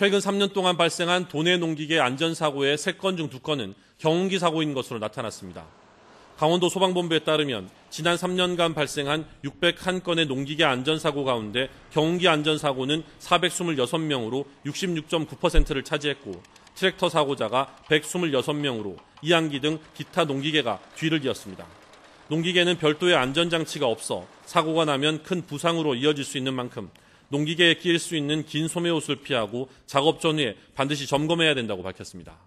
최근 3년 동안 발생한 도내 농기계 안전사고의 3건 중 2건은 경운기 사고인 것으로 나타났습니다. 강원도 소방본부에 따르면 지난 3년간 발생한 601건의 농기계 안전사고 가운데 경운기 안전사고는 426명으로 66.9%를 차지했고 트랙터 사고자가 126명으로 이항기 등 기타 농기계가 뒤를 이었습니다. 농기계는 별도의 안전장치가 없어 사고가 나면 큰 부상으로 이어질 수 있는 만큼 농기계에 끼일 수 있는 긴 소매옷을 피하고 작업 전후에 반드시 점검해야 된다고 밝혔습니다.